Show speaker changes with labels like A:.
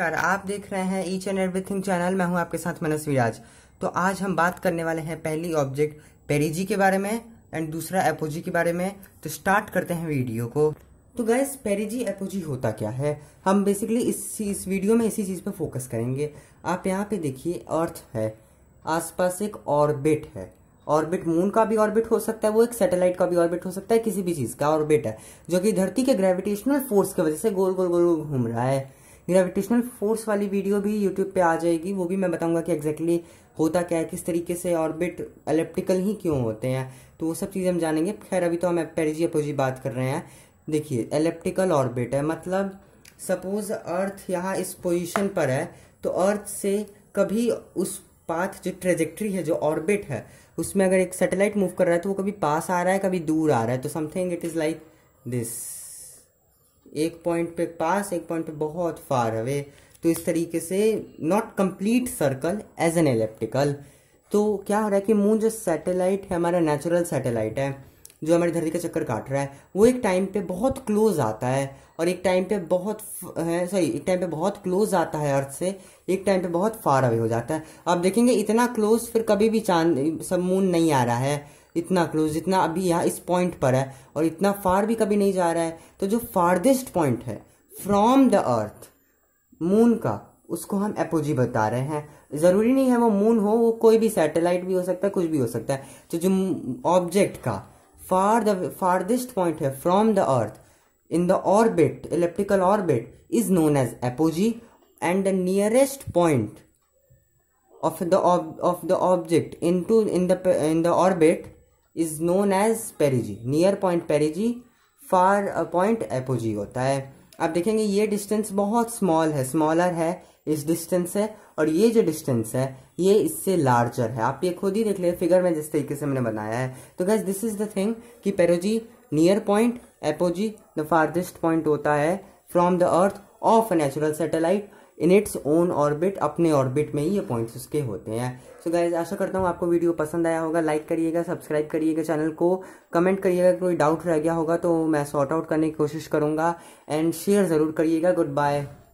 A: नमस्कार आप देख रहे हैं ईच एंड एवरीथिंग चैनल मैं हूं आपके साथ मनस विराज तो आज हम बात करने वाले हैं पहली ऑब्जेक्ट पेरीजी के बारे में एंड दूसरा एपोजी के बारे में तो स्टार्ट करते हैं वीडियो को तो गैस पेरीजी एपोजी होता क्या है हम बेसिकली इस इस वीडियो में इसी चीज़ पर फोकस करेंगे आप यहाँ पे देखिए अर्थ है आसपास एक ऑर्बिट है ऑर्बिट मून का भी ऑर्बिट हो सकता है वो एक सैटेलाइट का भी ऑर्बिट हो सकता है किसी भी चीज़ का ऑर्बिट है जो कि धरती के ग्रेविटेशनल फोर्स की वजह से गोल गोल गोल घूम रहा है ग्रेविटेशनल फोर्स वाली वीडियो भी यूट्यूब पे आ जाएगी वो भी मैं बताऊंगा कि एग्जैक्टली होता क्या है किस तरीके से ऑर्बिट एलिप्टिकल ही क्यों होते हैं तो वो सब चीज़ें हम जानेंगे खैर अभी तो हम पेरिजी अपोजी बात कर रहे हैं देखिए एलिप्टिकल ऑर्बिट है मतलब सपोज अर्थ यहाँ इस पोजिशन पर है तो अर्थ से कभी उस पाथ जो ट्रेजेक्ट्री है जो ऑर्बिट है उसमें अगर एक सेटेलाइट मूव कर रहा है तो वो कभी पास आ रहा है कभी दूर आ रहा है तो something it is like this एक पॉइंट पे पास एक पॉइंट पे बहुत फार अवे तो इस तरीके से not complete circle as an elliptical तो क्या हो रहा है कि मून जो सैटेलाइट है हमारा नेचुरल सैटेलाइट है जो हमारी धरती का चक्कर काट रहा है वो एक टाइम पे बहुत क्लोज आता है और एक टाइम पे बहुत है सॉरी एक टाइम पे बहुत क्लोज आता है अर्थ से एक टाइम पे बहुत फार अवे हो जाता है आप देखेंगे इतना क्लोज फिर कभी भी चांद सब मून नहीं आ रहा है इतना क्लोज जितना अभी यहाँ इस पॉइंट पर है और इतना फार भी कभी नहीं जा रहा है तो जो फार्देस्ट पॉइंट है फ्रॉम द अर्थ मून का उसको हम एपोजी बता रहे हैं ज़रूरी नहीं है वो मून हो वो कोई भी सैटेलाइट भी हो सकता है कुछ भी हो सकता है तो जो ऑब्जेक्ट का फार द फारदेस्ट पॉइंट है from the earth in the orbit elliptical orbit is known as apogee and the nearest point of the object in to in the in the orbit is known as perigee near point perigee far point apogee होता है आप देखेंगे ये distance बहुत small है smaller है इस distance से और ये जो डिस्टेंस है ये इससे लार्जर है आप ये खुद ही देख ले फिगर में जिस तरीके से मैंने बनाया है तो guess this is the thing कि perigee near point apogee the farthest point होता है from the earth of a natural satellite in its own orbit अपने ऑर्बिट में ही ये पॉइंट्स उसके होते हैं सो गाइज आशा करता हूँ आपको वीडियो पसंद आया होगा लाइक करिएगा सब्सक्राइब करिएगा चैनल को कमेंट करिएगा कोई डाउट रह गया होगा तो मैं सॉर्ट आउट करने की कोशिश करूँगा एंड शेयर ज़रूर करिएगा गुड बाय